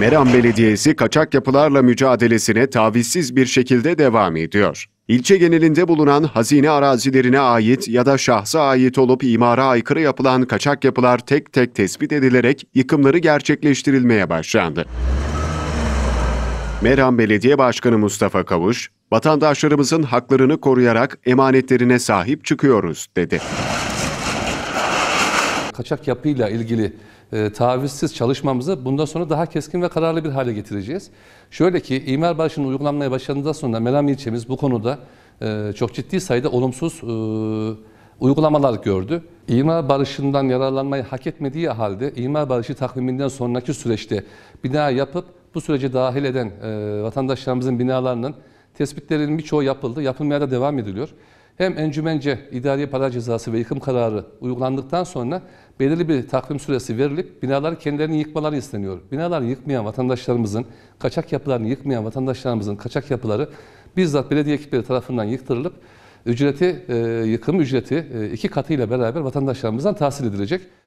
Meram Belediyesi kaçak yapılarla mücadelesine tavizsiz bir şekilde devam ediyor. İlçe genelinde bulunan hazine arazilerine ait ya da şahsa ait olup imara aykırı yapılan kaçak yapılar tek tek tespit edilerek yıkımları gerçekleştirilmeye başlandı. Meram Belediye Başkanı Mustafa Kavuş, vatandaşlarımızın haklarını koruyarak emanetlerine sahip çıkıyoruz dedi kaçak yapıyla ilgili e, tavizsiz çalışmamızı bundan sonra daha keskin ve kararlı bir hale getireceğiz. Şöyle ki imar barışının uygulanmaya başladığından sonra Meram ilçemiz bu konuda e, çok ciddi sayıda olumsuz e, uygulamalar gördü. İmar barışından yararlanmayı hak etmediği halde imar barışı takviminden sonraki süreçte bina yapıp bu sürece dahil eden e, vatandaşlarımızın binalarının tespitlerinin birçoğu yapıldı. Yapılmaya da devam ediliyor hem encümence idari para cezası ve yıkım kararı uygulandıktan sonra belirli bir takvim süresi verilip binaları kendilerini yıkmaları isteniyor. Binaları yıkmayan vatandaşlarımızın, kaçak yapılarını yıkmayan vatandaşlarımızın kaçak yapıları bizzat belediye ekipleri tarafından yıktırılıp ücreti, e, yıkım ücreti e, iki katıyla beraber vatandaşlarımızdan tahsil edilecek.